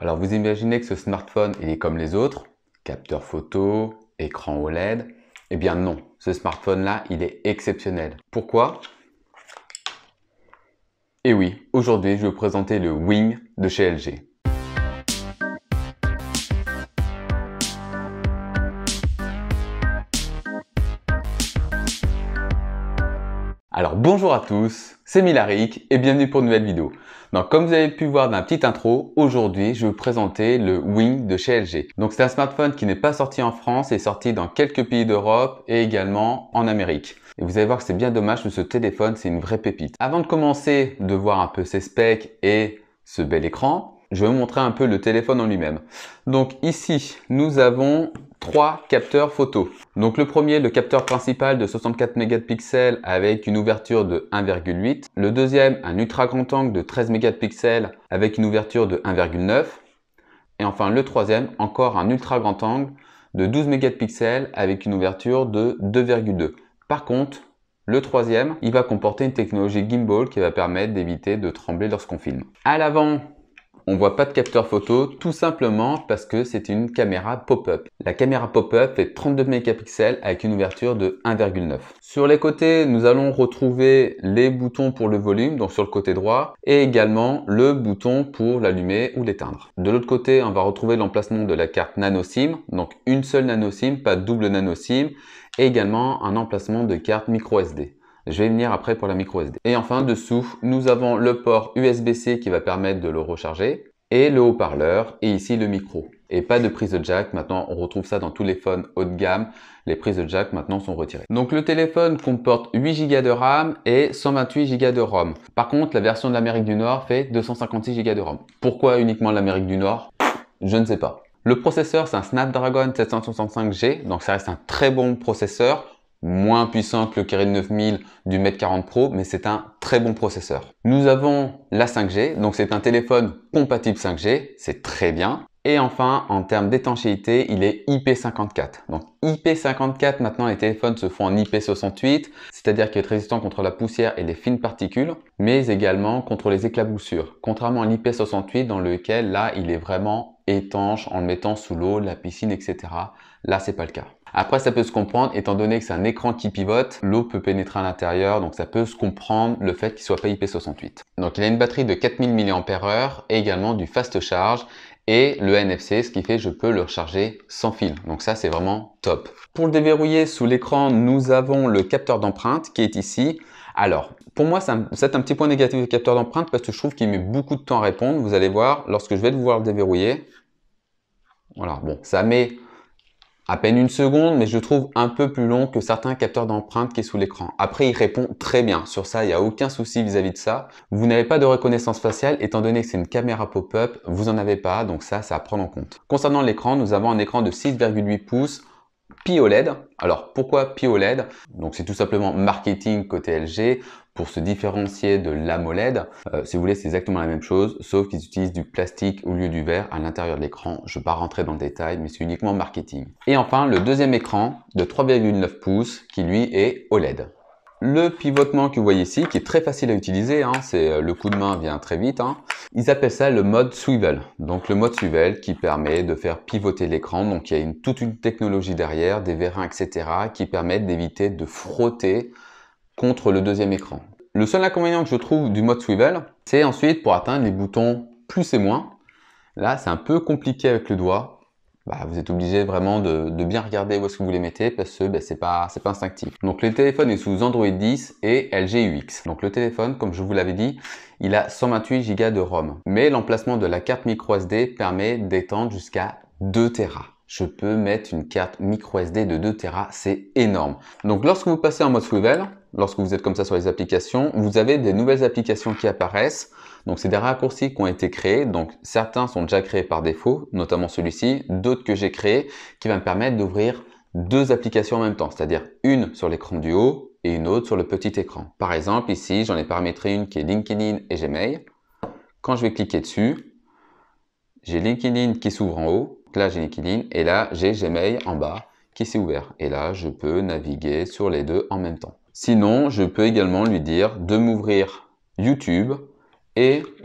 Alors vous imaginez que ce smartphone, il est comme les autres, capteur photo, écran OLED. Eh bien non, ce smartphone-là, il est exceptionnel. Pourquoi Eh oui, aujourd'hui, je vais vous présenter le Wing de chez LG. Alors bonjour à tous, c'est Milaric et bienvenue pour une nouvelle vidéo. Donc comme vous avez pu voir dans la petite intro, aujourd'hui je vais vous présenter le Wing de chez LG. Donc c'est un smartphone qui n'est pas sorti en France, est sorti dans quelques pays d'Europe et également en Amérique. Et vous allez voir que c'est bien dommage que ce téléphone c'est une vraie pépite. Avant de commencer de voir un peu ses specs et ce bel écran, je vais vous montrer un peu le téléphone en lui-même. Donc ici, nous avons trois capteurs photo. Donc le premier, le capteur principal de 64 mégapixels avec une ouverture de 1,8. Le deuxième, un ultra grand angle de 13 mégapixels avec une ouverture de 1,9. Et enfin le troisième, encore un ultra grand angle de 12 mégapixels avec une ouverture de 2,2. Par contre, le troisième, il va comporter une technologie gimbal qui va permettre d'éviter de trembler lorsqu'on filme. À l'avant, on voit pas de capteur photo tout simplement parce que c'est une caméra pop-up. La caméra pop-up fait 32 mégapixels avec une ouverture de 1,9. Sur les côtés, nous allons retrouver les boutons pour le volume, donc sur le côté droit, et également le bouton pour l'allumer ou l'éteindre. De l'autre côté, on va retrouver l'emplacement de la carte nano SIM, donc une seule nano SIM, pas double nano SIM, et également un emplacement de carte micro SD. Je vais venir après pour la micro SD. Et enfin, dessous, nous avons le port USB-C qui va permettre de le recharger et le haut-parleur et ici le micro. Et pas de prise de jack, maintenant on retrouve ça dans tous les phones haut de gamme, les prises de jack maintenant sont retirées. Donc le téléphone comporte 8 Go de RAM et 128 Go de ROM. Par contre la version de l'Amérique du Nord fait 256 Go de ROM. Pourquoi uniquement l'Amérique du Nord Je ne sais pas. Le processeur c'est un Snapdragon 765G, donc ça reste un très bon processeur moins puissant que le de 9000 du Mate 40 Pro, mais c'est un très bon processeur. Nous avons la 5G, donc c'est un téléphone compatible 5G, c'est très bien. Et enfin, en termes d'étanchéité, il est IP54. Donc IP54, maintenant, les téléphones se font en IP68, c'est-à-dire qu'il est résistant contre la poussière et les fines particules, mais également contre les éclaboussures. Contrairement à l'IP68, dans lequel, là, il est vraiment étanche en le mettant sous l'eau, la piscine, etc. Là, c'est pas le cas. Après, ça peut se comprendre, étant donné que c'est un écran qui pivote, l'eau peut pénétrer à l'intérieur, donc ça peut se comprendre le fait qu'il soit pas IP68. Donc il a une batterie de 4000 mAh et également du fast charge et le NFC, ce qui fait que je peux le recharger sans fil. Donc ça, c'est vraiment top. Pour le déverrouiller sous l'écran, nous avons le capteur d'empreinte qui est ici. Alors, pour moi, c'est un petit point négatif du capteur d'empreinte parce que je trouve qu'il met beaucoup de temps à répondre. Vous allez voir, lorsque je vais devoir le déverrouiller, voilà, bon, ça met à peine une seconde, mais je trouve un peu plus long que certains capteurs d'empreintes qui est sous l'écran. Après, il répond très bien. Sur ça, il n'y a aucun souci vis-à-vis -vis de ça. Vous n'avez pas de reconnaissance faciale, étant donné que c'est une caméra pop-up, vous n'en avez pas, donc ça, c'est à prendre en compte. Concernant l'écran, nous avons un écran de 6,8 pouces OLED, Alors pourquoi OLED Donc c'est tout simplement marketing côté LG pour se différencier de l'AMOLED. Euh, si vous voulez, c'est exactement la même chose, sauf qu'ils utilisent du plastique au lieu du verre à l'intérieur de l'écran. Je ne vais pas rentrer dans le détail, mais c'est uniquement marketing. Et enfin, le deuxième écran de 3,9 pouces qui lui est OLED. Le pivotement que vous voyez ici, qui est très facile à utiliser, hein, c'est euh, le coup de main vient très vite, hein, ils appellent ça le mode swivel. Donc le mode swivel qui permet de faire pivoter l'écran, donc il y a une, toute une technologie derrière, des vérins, etc., qui permettent d'éviter de frotter contre le deuxième écran. Le seul inconvénient que je trouve du mode swivel, c'est ensuite pour atteindre les boutons plus et moins. Là, c'est un peu compliqué avec le doigt, bah, vous êtes obligé vraiment de, bien regarder où est-ce que vous les mettez parce que bah, c'est pas, instinctif. Donc le téléphone est sous Android 10 et LG UX. Donc le téléphone, comme je vous l'avais dit, il a 128 Go de ROM. Mais l'emplacement de la carte micro SD permet d'étendre jusqu'à 2 Tera je peux mettre une carte micro SD de 2 Tera, c'est énorme. Donc lorsque vous passez en mode Swivel, lorsque vous êtes comme ça sur les applications, vous avez des nouvelles applications qui apparaissent. Donc c'est des raccourcis qui ont été créés, donc certains sont déjà créés par défaut, notamment celui-ci, d'autres que j'ai créés, qui va me permettre d'ouvrir deux applications en même temps, c'est-à-dire une sur l'écran du haut et une autre sur le petit écran. Par exemple, ici, j'en ai paramétré une qui est LinkedIn et Gmail. Quand je vais cliquer dessus, j'ai LinkedIn qui s'ouvre en haut, là j'ai LinkedIn, et là j'ai Gmail en bas qui s'est ouvert. Et là, je peux naviguer sur les deux en même temps. Sinon, je peux également lui dire de m'ouvrir YouTube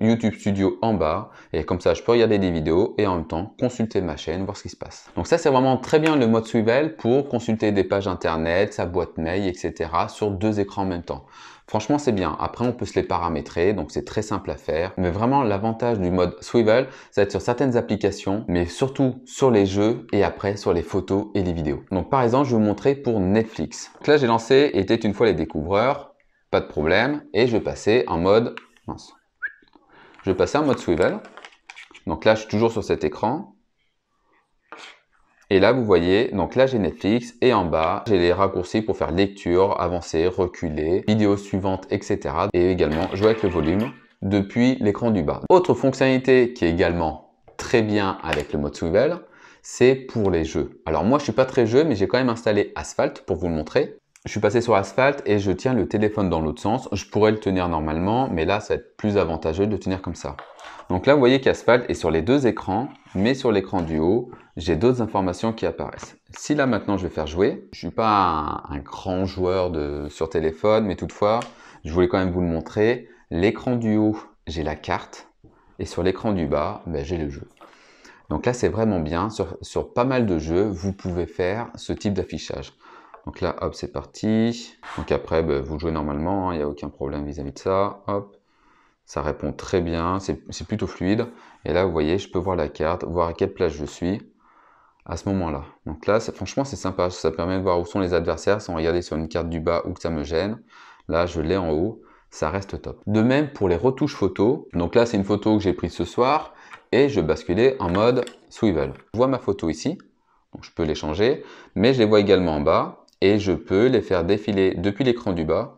YouTube Studio en bas. Et comme ça, je peux regarder des vidéos et en même temps consulter ma chaîne, voir ce qui se passe. Donc ça, c'est vraiment très bien le mode Swivel pour consulter des pages internet, sa boîte mail, etc. sur deux écrans en même temps. Franchement, c'est bien. Après, on peut se les paramétrer, donc c'est très simple à faire. Mais vraiment, l'avantage du mode Swivel, ça va être sur certaines applications, mais surtout sur les jeux et après sur les photos et les vidéos. Donc par exemple, je vais vous montrer pour Netflix. Donc là, j'ai lancé « Était une fois les découvreurs », pas de problème, et je vais passer en mode je vais passer en mode swivel. Donc là, je suis toujours sur cet écran. Et là, vous voyez, donc là, j'ai Netflix et en bas, j'ai les raccourcis pour faire lecture, avancer, reculer, vidéo suivante, etc. Et également jouer avec le volume depuis l'écran du bas. Autre fonctionnalité qui est également très bien avec le mode swivel, c'est pour les jeux. Alors moi, je suis pas très jeu, mais j'ai quand même installé Asphalt pour vous le montrer je suis passé sur Asphalt et je tiens le téléphone dans l'autre sens. Je pourrais le tenir normalement, mais là, ça va être plus avantageux de le tenir comme ça. Donc là, vous voyez qu'Asphalt est sur les deux écrans, mais sur l'écran du haut, j'ai d'autres informations qui apparaissent. Si là, maintenant, je vais faire jouer, je ne suis pas un, grand joueur de, sur téléphone, mais toutefois, je voulais quand même vous le montrer. L'écran du haut, j'ai la carte, et sur l'écran du bas, ben, j'ai le jeu. Donc là, c'est vraiment bien. Sur, sur pas mal de jeux, vous pouvez faire ce type d'affichage. Donc là, hop, c'est parti. Donc après, ben, vous jouez normalement, hein, il y n'y a aucun problème vis-à-vis de ça. Hop, ça répond très bien, c'est plutôt fluide. Et là, vous voyez, je peux voir la carte, voir à quelle place je suis à ce moment-là. Donc là, franchement, c'est sympa. Ça permet de voir où sont les adversaires sans regarder sur une carte du bas ou que ça me gêne. Là, je l'ai en haut. Ça reste top. De même pour les retouches photos. Donc là, c'est une photo que j'ai prise ce soir et je basculer en mode swivel. Je vois ma photo ici. Donc je peux les changer, mais je les vois également en bas et je peux les faire défiler depuis l'écran du bas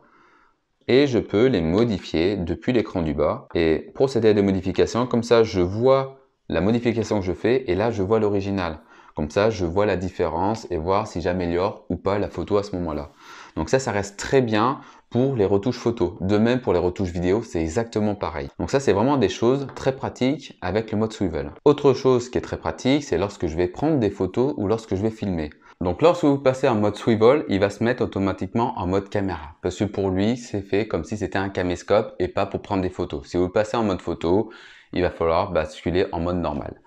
et je peux les modifier depuis l'écran du bas et procéder à des modifications. Comme ça, je vois la modification que je fais et là, je vois l'original. Comme ça, je vois la différence et voir si j'améliore ou pas la photo à ce moment-là. Donc ça, ça reste très bien pour les retouches photo. De même pour les retouches vidéo, c'est exactement pareil. Donc ça, c'est vraiment des choses très pratiques avec le mode swivel. Autre chose qui est très pratique, c'est lorsque je vais prendre des photos ou lorsque je vais filmer. Donc lorsque vous passez en mode swivel, il va se mettre automatiquement en mode caméra. Parce que pour lui, c'est fait comme si c'était un caméscope et pas pour prendre des photos. Si vous passez en mode photo, il va falloir basculer en mode normal.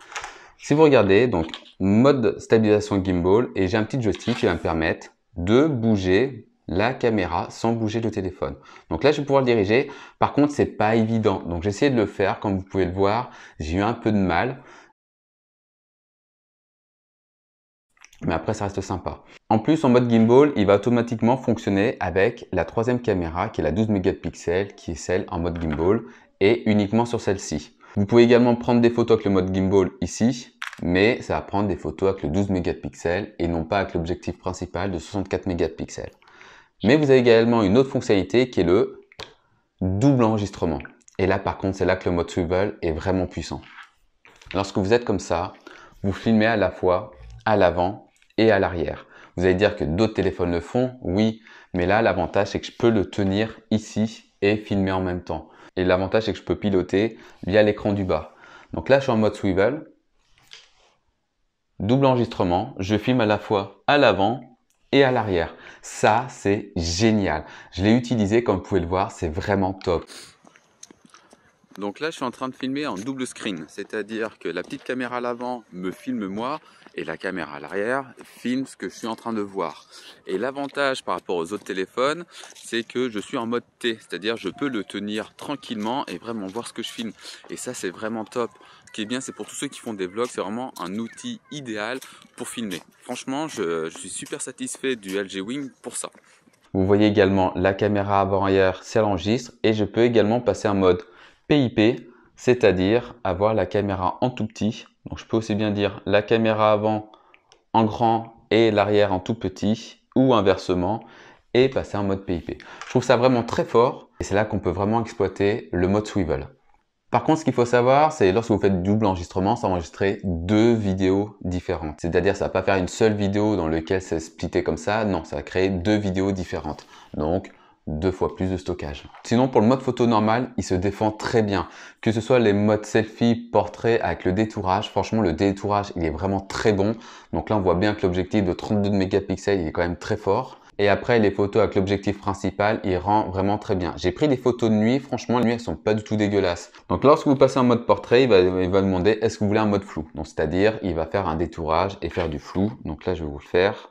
Si vous regardez, donc mode stabilisation gimbal, et j'ai un petit joystick qui va me permettre de bouger la caméra sans bouger le téléphone. Donc là, je vais pouvoir le diriger. Par contre, c'est pas évident. Donc j'ai essayé de le faire. Comme vous pouvez le voir, j'ai eu un peu de mal. mais après ça reste sympa. En plus, en mode gimbal, il va automatiquement fonctionner avec la troisième caméra qui est la 12 mégapixels, qui est celle en mode gimbal, et uniquement sur celle-ci. Vous pouvez également prendre des photos avec le mode gimbal ici, mais ça va prendre des photos avec le 12 mégapixels et non pas avec l'objectif principal de 64 mégapixels. Mais vous avez également une autre fonctionnalité qui est le double enregistrement. Et là par contre, c'est là que le mode swivel est vraiment puissant. Lorsque vous êtes comme ça, vous filmez à la fois à l'avant et à l'arrière. Vous allez dire que d'autres téléphones le font, oui, mais là l'avantage c'est que je peux le tenir ici et filmer en même temps. Et l'avantage c'est que je peux piloter via l'écran du bas. Donc là je suis en mode swivel, double enregistrement, je filme à la fois à l'avant et à l'arrière. Ça c'est génial. Je l'ai utilisé comme vous pouvez le voir, c'est vraiment top. Donc là, je suis en train de filmer en double screen, c'est-à-dire que la petite caméra à l'avant me filme moi et la caméra à l'arrière filme ce que je suis en train de voir. Et l'avantage par rapport aux autres téléphones, c'est que je suis en mode T, c'est-à-dire je peux le tenir tranquillement et vraiment voir ce que je filme. Et ça, c'est vraiment top. Ce qui est bien, c'est pour tous ceux qui font des vlogs, c'est vraiment un outil idéal pour filmer. Franchement, je, suis super satisfait du LG Wing pour ça. Vous voyez également la caméra avant-arrière, s'enregistre et je peux également passer en mode PIP, c'est-à-dire avoir la caméra en tout petit. Donc je peux aussi bien dire la caméra avant en grand et l'arrière en tout petit ou inversement et passer en mode PIP. Je trouve ça vraiment très fort et c'est là qu'on peut vraiment exploiter le mode swivel. Par contre, ce qu'il faut savoir, c'est lorsque vous faites double enregistrement, ça enregistrer deux vidéos différentes. C'est-à-dire, ça va pas faire une seule vidéo dans laquelle c'est splitté comme ça. Non, ça va créer deux vidéos différentes. Donc, deux fois plus de stockage. Sinon, pour le mode photo normal, il se défend très bien. Que ce soit les modes selfie, portrait avec le détourage. Franchement, le détourage, il est vraiment très bon. Donc là, on voit bien que l'objectif de 32 mégapixels, il est quand même très fort. Et après, les photos avec l'objectif principal, il rend vraiment très bien. J'ai pris des photos de nuit. Franchement, les nuits, elles sont pas du tout dégueulasses. Donc, lorsque vous passez en mode portrait, il va, il va demander est-ce que vous voulez un mode flou Donc, c'est-à-dire, il va faire un détourage et faire du flou. Donc là, je vais vous le faire.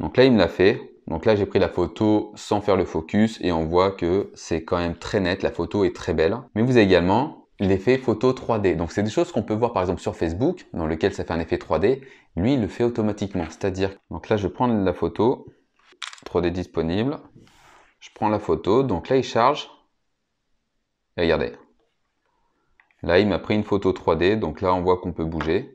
Donc là, il me l'a fait. Donc là, j'ai pris la photo sans faire le focus et on voit que c'est quand même très net, la photo est très belle. Mais vous avez également l'effet photo 3D. Donc c'est des choses qu'on peut voir par exemple sur Facebook, dans lequel ça fait un effet 3D. Lui, il le fait automatiquement, c'est-à-dire... Donc là, je prends la photo, 3D disponible. Je prends la photo, donc là, il charge. Et regardez. Là, il m'a pris une photo 3D, donc là, on voit qu'on peut bouger.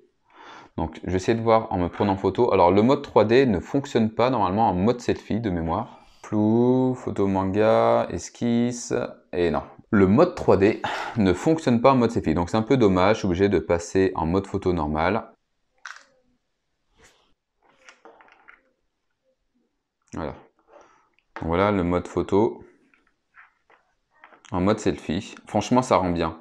Donc j'essaie de voir en me prenant photo. Alors le mode 3D ne fonctionne pas normalement en mode selfie de mémoire. Flou, photo manga, esquisse, et non. Le mode 3D ne fonctionne pas en mode selfie, donc c'est un peu dommage, je suis obligé de passer en mode photo normal. Voilà. Voilà le mode photo en mode selfie. Franchement, ça rend bien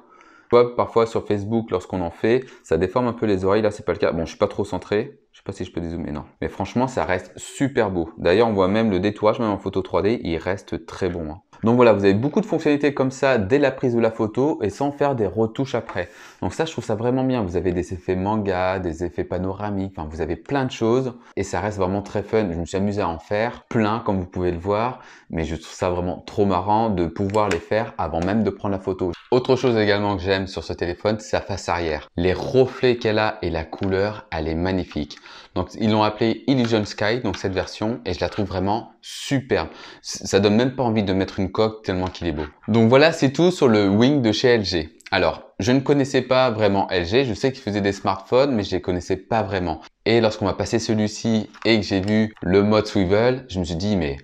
vois, parfois sur Facebook, lorsqu'on en fait, ça déforme un peu les oreilles. Là, c'est pas le cas. Bon, je suis pas trop centré. Je sais pas si je peux dézoomer, non. Mais franchement, ça reste super beau. D'ailleurs, on voit même le détourage, même en photo 3D, il reste très bon. Hein. Donc voilà, vous avez beaucoup de fonctionnalités comme ça dès la prise de la photo et sans faire des retouches après. Donc ça, je trouve ça vraiment bien. Vous avez des effets manga, des effets panoramiques, enfin, vous avez plein de choses et ça reste vraiment très fun. Je me suis amusé à en faire plein, comme vous pouvez le voir, mais je trouve ça vraiment trop marrant de pouvoir les faire avant même de prendre la photo. Autre chose également que j'aime sur ce téléphone, c'est sa face arrière. Les reflets qu'elle a et la couleur, elle est magnifique. Donc ils l'ont appelé Illusion Sky, donc cette version, et je la trouve vraiment superbe. Ça donne même pas envie de mettre une coque tellement qu'il est beau. Donc voilà, c'est tout sur le Wing de chez LG. Alors, je ne connaissais pas vraiment LG, je sais qu'ils faisaient des smartphones, mais je les connaissais pas vraiment. Et lorsqu'on m'a passé celui-ci et que j'ai vu le mode swivel, je me suis dit, mais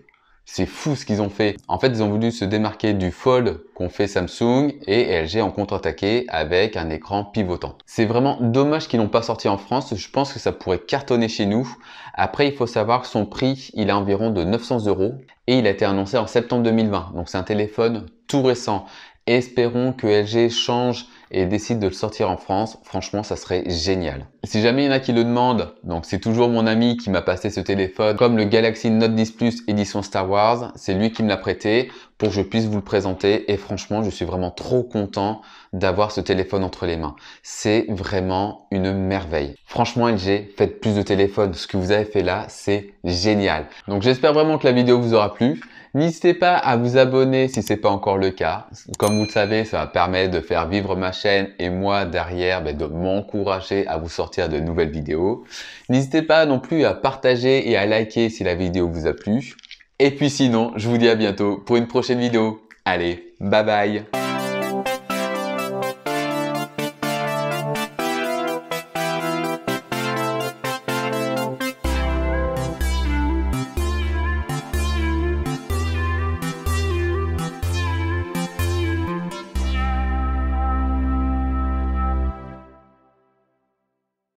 c'est fou ce qu'ils ont fait. En fait, ils ont voulu se démarquer du fold qu'ont fait Samsung et LG en contre-attaqué avec un écran pivotant. C'est vraiment dommage qu'ils n'ont pas sorti en France. Je pense que ça pourrait cartonner chez nous. Après, il faut savoir que son prix, il est environ de 900 euros et il a été annoncé en septembre 2020. Donc c'est un téléphone tout récent. Espérons que LG change et décide de le sortir en France, franchement, ça serait génial. Si jamais il y en a qui le demandent, donc c'est toujours mon ami qui m'a passé ce téléphone, comme le Galaxy Note 10 Plus édition Star Wars, c'est lui qui me l'a prêté pour que je puisse vous le présenter et franchement, je suis vraiment trop content d'avoir ce téléphone entre les mains. C'est vraiment une merveille. Franchement, LG, faites plus de téléphones. Ce que vous avez fait là, c'est génial. Donc j'espère vraiment que la vidéo vous aura plu. N'hésitez pas à vous abonner si ce n'est pas encore le cas. Comme vous le savez, ça permet de faire vivre ma chaîne et moi derrière ben, de m'encourager à vous sortir de nouvelles vidéos. N'hésitez pas non plus à partager et à liker si la vidéo vous a plu. Et puis sinon, je vous dis à bientôt pour une prochaine vidéo. Allez, bye bye